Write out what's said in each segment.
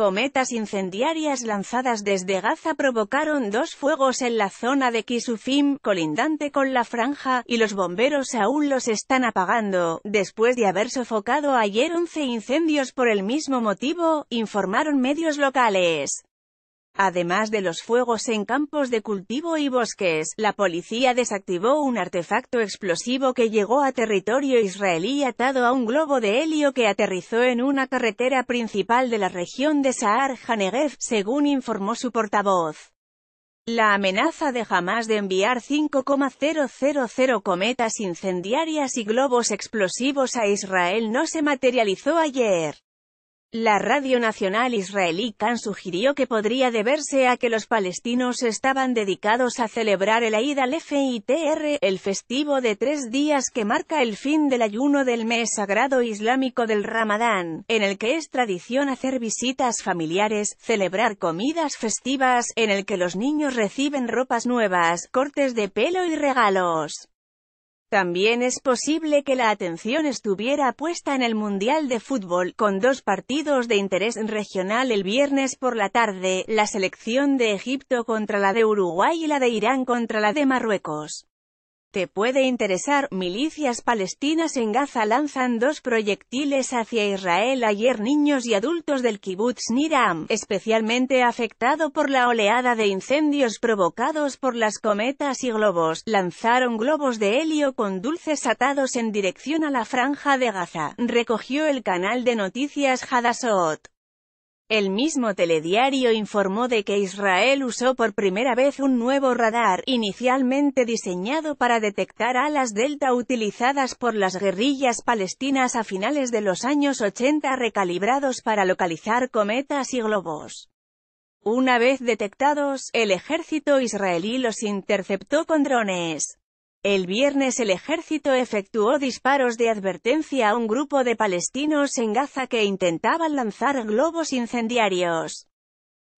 cometas incendiarias lanzadas desde Gaza provocaron dos fuegos en la zona de Kisufim, colindante con la franja, y los bomberos aún los están apagando, después de haber sofocado ayer 11 incendios por el mismo motivo, informaron medios locales. Además de los fuegos en campos de cultivo y bosques, la policía desactivó un artefacto explosivo que llegó a territorio israelí atado a un globo de helio que aterrizó en una carretera principal de la región de saar Hanegev, según informó su portavoz. La amenaza de jamás de enviar 5,000 cometas incendiarias y globos explosivos a Israel no se materializó ayer. La Radio Nacional Israelí Can sugirió que podría deberse a que los palestinos estaban dedicados a celebrar el Eid al-Fitr, el festivo de tres días que marca el fin del ayuno del mes sagrado islámico del Ramadán, en el que es tradición hacer visitas familiares, celebrar comidas festivas, en el que los niños reciben ropas nuevas, cortes de pelo y regalos. También es posible que la atención estuviera puesta en el Mundial de Fútbol, con dos partidos de interés regional el viernes por la tarde, la selección de Egipto contra la de Uruguay y la de Irán contra la de Marruecos. Te puede interesar, milicias palestinas en Gaza lanzan dos proyectiles hacia Israel ayer niños y adultos del kibbutz Niram, especialmente afectado por la oleada de incendios provocados por las cometas y globos, lanzaron globos de helio con dulces atados en dirección a la franja de Gaza, recogió el canal de noticias Hadassot. El mismo telediario informó de que Israel usó por primera vez un nuevo radar, inicialmente diseñado para detectar alas delta utilizadas por las guerrillas palestinas a finales de los años 80 recalibrados para localizar cometas y globos. Una vez detectados, el ejército israelí los interceptó con drones. El viernes el ejército efectuó disparos de advertencia a un grupo de palestinos en Gaza que intentaban lanzar globos incendiarios.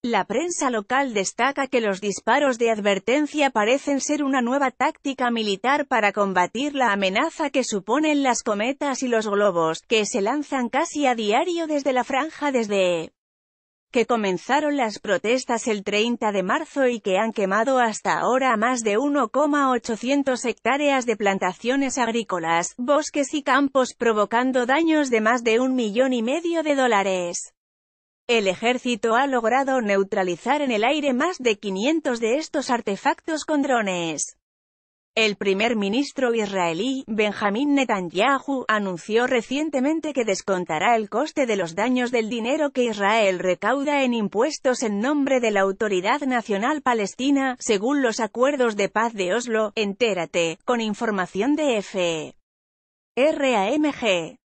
La prensa local destaca que los disparos de advertencia parecen ser una nueva táctica militar para combatir la amenaza que suponen las cometas y los globos, que se lanzan casi a diario desde la franja desde que comenzaron las protestas el 30 de marzo y que han quemado hasta ahora más de 1,800 hectáreas de plantaciones agrícolas, bosques y campos, provocando daños de más de un millón y medio de dólares. El ejército ha logrado neutralizar en el aire más de 500 de estos artefactos con drones. El primer ministro israelí, Benjamín Netanyahu, anunció recientemente que descontará el coste de los daños del dinero que Israel recauda en impuestos en nombre de la Autoridad Nacional Palestina, según los acuerdos de paz de Oslo, entérate, con información de F. E